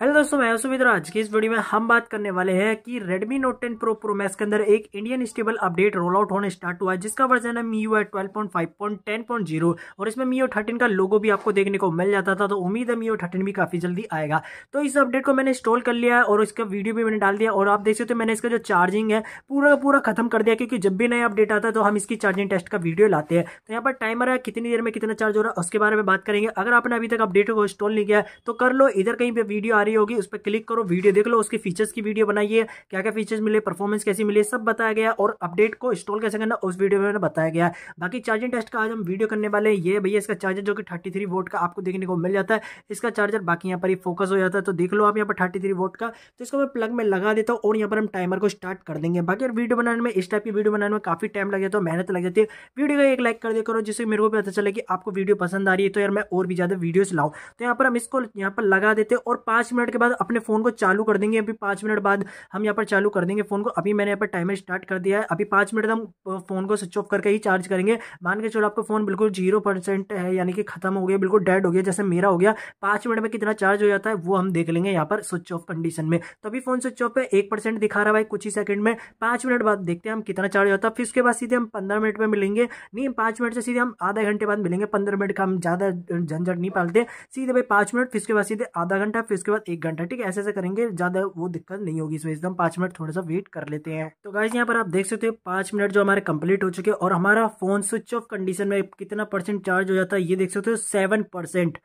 hello दोस्तों मैं सुमित्र आज की इस वीडियो में हम बात करने वाले हैं कि Redmi Note 10 Pro Pro Max के अंदर एक Indian stable update roll out होने स्टार्ट हुआ है जिसका वर्जन है MIUI 12.5.10.0 और इसमें MIUI 13 का लोगो भी आपको देखने को मिल जाता था तो उम्मीद है MIUI 13 थर्टीन भी काफी जल्दी आएगा तो इस अपडेट को मैंने इंस्टॉल कर लिया और इसका वीडियो भी मैंने डाल दिया और आप देख सकते हो मैंने इसका जो चार्जिंग है पूरा का पूरा खत्म कर दिया क्योंकि जब भी नया अपडेट आता है तो हम इसकी चार्जिंग टेस्ट का वीडियो लाते हैं तो यहाँ पर टाइमर है कितनी देर में कितना चार्ज हो रहा है उसके बारे में बात करेंगे अगर आपने अभी तक अपडेट को इंस्टॉल नहीं किया तो कर लो इधर कहीं पर वीडियो रही होगी उस पर क्लिक करो वीडियो देख लो उसके फीचर्स की वीडियो बनाइए क्या क्या फीचर्स मिले परफॉर्मेंस कैसी मिले सब बताया गया और अपडेट को इंस्टॉल कैसे करना उस वीडियो में बताया गया बाकी चार्जिंग टेस्ट का आज हम वीडियो करने वाले हैं ये भैया इसका चार्जर जो कि थर्टी थ्री का आपको देखने को मिल जाता है इसका चार्जर बाकी यहाँ पर ही फोकस हो जाता है तो देख लो आप यहाँ पर थर्टी थ्री का तो इसको मैं प्लग में लगा देता हूँ और यहाँ पर हम टाइमर को स्टार्ट कर देंगे बाकी वीडियो बनाने में इस टाइप की वीडियो बनाने में काफी टाइम लग जाता है मेहनत लग जाती है वीडियो का एक लाइक कर दिया करो जिससे मेरे को पता चले कि आपको वीडियो पसंद आ रही है तो यार मैं और भी ज़्यादा वीडियोस लाऊँ तो यहाँ पर हम इसको यहाँ पर लगा देते और पांच मिनट के बाद अपने फ़ोन को चालू कर देंगे अभी पाँच मिनट बाद हम यहाँ पर चालू कर देंगे फ़ोन को अभी मैंने यहाँ पर टाइमर स्टार्ट कर दिया है अभी पाँच मिनट हम फ़ोन को स्विच ऑफ करके ही चार्ज करेंगे मान के चलो आपका फ़ोन बिल्कुल जीरो परसेंट है यानी कि खत्म हो गया बिल्कुल डेड हो गया जैसे मेरा हो गया पाँच मिनट में कितना चार्ज हो जाता है वो हम देख लेंगे यहाँ पर स्विच ऑफ कंडीशन में तो अभी फ़ोन स्विच ऑफ है एक परसेंट दिखा रहा है भाई कुछ ही सेकंड में पाँच मिनट बाद देखते हैं हम कितना चार्ज होता है फिर उसके बाद सीधे हम पंद्रह मिनट में मिलेंगे नहीं पाँच मिनट से सीधे हम आधा घंटे बाद मिलेंगे पंद्रह मिनट का हम ज़्यादा झंझट नहीं पालते सीधे भाई पाँच मिनट फिर उसके बाद सीधे आधा घंटा फिर उसके बाद एक घंटा ठीक है ऐसे ऐसे करेंगे ज़्यादा वो दिक्कत नहीं होगी इसमें एकदम पांच मिनट थोड़ा सा वेट कर लेते हैं तो गाइज यहाँ पर आप देख सकते हो पांच मिनट जो हमारे कंप्लीट हो चुके और हमारा फोन स्विच ऑफ कंडीशन में कितना परसेंट चार्ज हो जाता है ये देख सकते हो सेवन परसेंट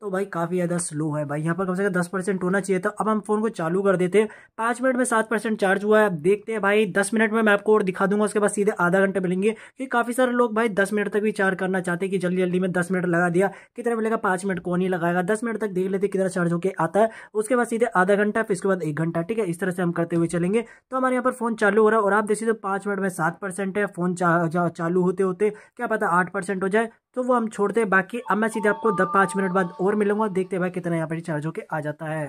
तो भाई काफ़ी ज़्यादा स्लो है भाई यहाँ पर कम से कम दस परसेंट होना चाहिए था अब हम फ़ोन को चालू कर देते हैं पाँच मिनट में सात परसेंट चार्ज हुआ है अब देखते हैं भाई दस मिनट में मैं आपको और दिखा दूंगा उसके बाद सीधे आधा घंटे मिलेंगे कि काफ़ी सारे लोग भाई दस मिनट तक भी चार्ज करना चाहते हैं कि जल्दी जल्दी में दस मिनट लगा दिया कितना मिलेगा पाँच मिनट कौन ही लगाएगा दस मिनट तक देख लेते कितना चार्ज होकर आता है उसके बाद सीधे आधा घंटा फिर उसके बाद एक घंटा ठीक है इस तरह से हम करते हुए चलेंगे तो हमारे यहाँ पर फ़ोन चालू हो रहा है और आप देखिए तो पाँच मिनट में सात परसेंट है फ़ोन चालू होते होते क्या पता आठ परसेंट हो जाए तो वो हम छोड़ते हैं बाकी अब मैं सीधे आपको दस पाँच मिनट बाद और मिलूंगा देखते हैं भाई कितना यहाँ पर चार्ज होकर आ जाता है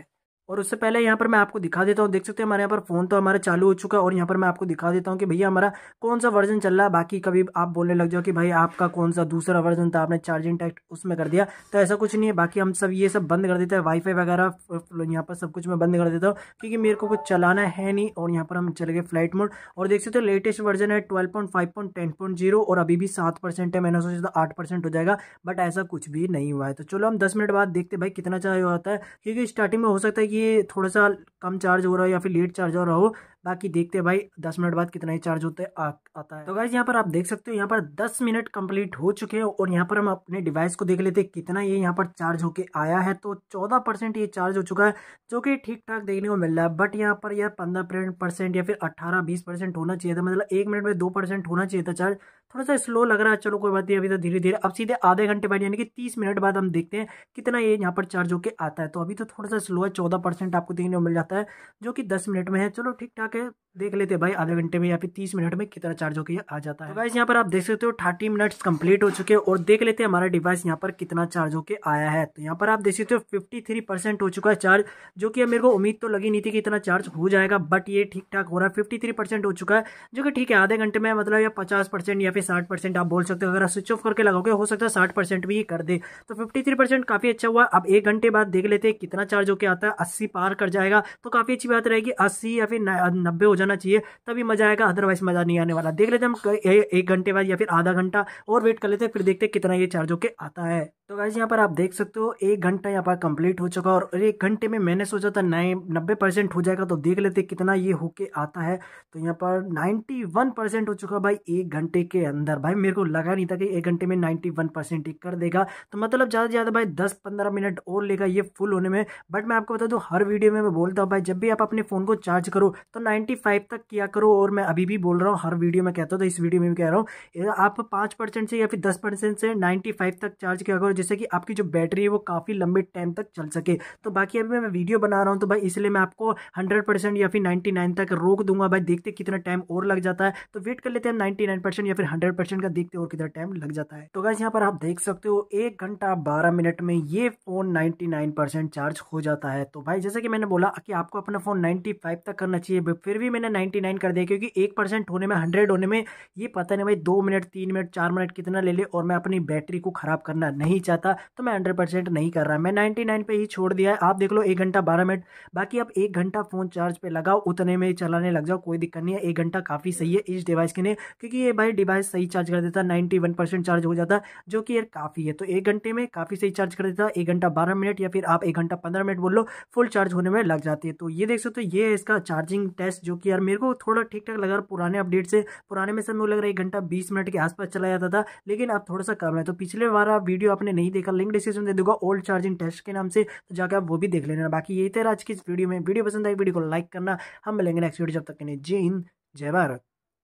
और उससे पहले यहाँ पर मैं आपको दिखा देता हूँ देख सकते हैं हमारे यहाँ पर फ़ोन तो हमारा चालू हो चुका है और यहाँ पर मैं आपको दिखा देता हूँ कि भैया हमारा कौन सा वर्जन चल रहा है बाकी कभी आप बोलने लग जाओ कि भाई आपका कौन सा दूसरा वर्जन था आपने चार्जिंग टैक्ट उसमें कर दिया तो ऐसा कुछ नहीं है बाकी हम सब ये सब बंद कर देते हैं वाईफाई वगैरह यहाँ पर सब कुछ मैं बंद कर देता हूँ क्योंकि मेरे को कुछ चलाना है नहीं और यहाँ पर हम चले गए फ्लाइट मोड और देख सकते हो लेटेस्ट वर्जन है twelve point five point ten point zero और अभी भी सात परसेंट है मैंने सोचा था आठ परसेंट हो जाएगा बट ऐसा कुछ भी नहीं हुआ है तो चलो हम दस मिनट बाद देखते भाई कितना चाहिए होता है क्योंकि स्टार्टिंग में हो सकता है कि ये थोड़ा सा कम चार्ज हो रहा हो या फिर लेट चार्ज हो रहा हो बाकी देखते हैं भाई दस मिनट बाद कितना ही चार्ज होता है आ, आता है तो गाइज यहाँ पर आप देख सकते हो यहाँ पर दस मिनट कंप्लीट हो चुके हैं और यहाँ पर हम अपने डिवाइस को देख लेते हैं कितना ये यहाँ पर चार्ज होके आया है तो चौदह परसेंट ये चार्ज हो चुका है जो कि ठीक ठाक देखने को मिल रहा है बट यहाँ पर यह पंद्रह परसेंट या फिर अट्ठारह बीस होना चाहिए था मतलब एक मिनट में दो होना चाहिए था चार्ज थोड़ा सा स्लो लग रहा है चलो कोई बात नहीं अभी तो धीरे धीरे अब सीधे आधे घंटे बाद यानी कि तीस मिनट बाद हम देखते हैं कितना ये यहाँ पर चार्ज होकर आता है तो अभी तो थोड़ा सा स्लो है चौदह परसेंट आपको देखने को मिल जाता है जो कि दस मिनट में है चलो ठीक ठाक है देख लेते हैं भाई आधे घंटे में या फिर तीस मिनट में कितना चार्ज होकर आ जाता है डिवाइस तो यहाँ पर आप देख सकते हो थर्टी मिनट्स कंप्लीट हो चुके हैं और देख लेते हैं हमारा डिवाइस यहाँ पर कितना चार्ज होकर आया है तो यहाँ पर आप देख सकते हो फिफ्टी थ्री परसेंट हो चुका है चार्ज जो कि मेरे को उम्मीद तो लगी नहीं थी कि इतना चार्ज हो जाएगा बट ये ठीक ठाक हो रहा है फिफ्टी थ्री परसेंट हो चुका है जो कि ठीक है आधे घंटे में मतलब या पचास परसेंट या फिर पे साठ परसेंट आप बोल सकते हो अगर आप स्विच ऑफ करके लगाओगे हो सकता है साठ परसेंट भी कर दे तो फिफ्टी थ्री परसेंट काफ़ी अच्छा हुआ अब एक घंटे बाद देख लेते हैं कितना चार्ज होकर आता है अस्सी पार कर जाएगा तो काफ़ी अच्छी बात रहेगी अस्सी या फिर नब्बे हो जाना चाहिए तभी मज़ा आएगा अदरवाइज मज़ा नहीं आने वाला देख लेते हम एक घंटे बाद या फिर आधा घंटा और वेट कर लेते हैं फिर देखते हैं कितना ये चार्ज होकर आता है तो गाइज यहाँ पर आप देख सकते हो एक घंटा यहाँ पर कंप्लीट हो चुका और एक घंटे में मैंने सोचा था नाइन नब्बे परसेंट हो जाएगा तो देख लेते कितना ये होके आता है तो यहाँ पर नाइन्टी वन परसेंट हो चुका है भाई एक घंटे के अंदर भाई मेरे को लगा नहीं था कि एक घंटे में नाइन्टी वन परसेंट ये कर देगा तो मतलब ज़्यादा से ज़्यादा भाई दस पंद्रह मिनट और लेगा ये फुल होने में बट मैं आपको बता दूँ हर वीडियो में मैं बोलता हूँ भाई जब भी आप अपने फ़ोन को चार्ज करो तो नाइन्टी फाइव तक किया करो और मैं अभी भी बोल रहा हूँ हर वीडियो में कहता हूँ तो इस वीडियो में भी कह रहा हूँ आप पाँच परसेंट से या फिर दस परसेंट से नाइन्टी फाइव तक चार्ज किया करो जिससे कि आपकी जो बैटरी है वो काफ़ी लंबे टाइम तक चल सके तो बाकी अभी मैं वीडियो बना रहा हूँ तो भाई इसलिए मैं आपको हंड्रेड या फिर नाइन्टी तक रोक दूंगा भाई देखते कितना टाइम और लग जाता है तो वेट कर लेते हैं नाइन्टी या फिर हंड्रेड का देखते और कितना टाइम लग जाता है तो गैस यहाँ पर आप देख सकते हो एक घंटा बारह मिनट में ये फ़ोन नाइन्टी चार्ज हो जाता है तो भाई जैसे कि मैंने बोला कि आपको अपना फ़ोन नाइन्टी तक करना चाहिए फिर भी मैंने नाइन्टी कर दिया क्योंकि एक परसेंट होने में हंड्रेड होने में ये पता नहीं भाई दो मिनट तीन मिनट चार मिनट कितना ले ले और मैं अपनी बैटरी को ख़राब करना नहीं जाता तो मैं हंड्रेड परसेंट नहीं कर रहा मैं नाइन्टी नाइन पे ही छोड़ दिया है आप देख लो एक घंटा बारह मिनट बाकी आप एक घंटा फ़ोन चार्ज पर लगाओ उतने में चलाने लग जाओ कोई दिक्कत नहीं है एक घंटा काफ़ी सही है इस डिवाइस के लिए क्योंकि ये भाई डिवाइस सही चार्ज कर देता नाइन्टी वन परसेंट चार्ज हो जाता जो कि यार काफ़ी है तो एक घंटे में काफ़ी सही चार्ज कर देता एक घंटा बारह मिनट या फिर आप एक घंटा पंद्रह मिनट बोल लो फुल चार्ज होने में लग जाती है तो ये देख सकते हो ये है इसका चार्जिंग टेस्ट जो कि यार मेरे को थोड़ा ठीक ठाक लगा पुराने अपडेट से पुराने में समय लग रहा है एक घंटा बीस मिनट के आसपास चला जाता था लेकिन अब थोड़ा सा कम है तो पिछले बार वीडियो आपने नहीं देखा लिंक डिस्क्रिप्शन दे दूंगा ओल्ड चार्जिंग टेस्ट के नाम से तो जाकर आप वो भी देख लेना बाकी यही थे आज की इस वीडियो में वीडियो पसंद आई वीडियो को लाइक करना हम मिलेंगे नेक्स्ट वीडियो जब तक के लिए जय हिंद जय भारत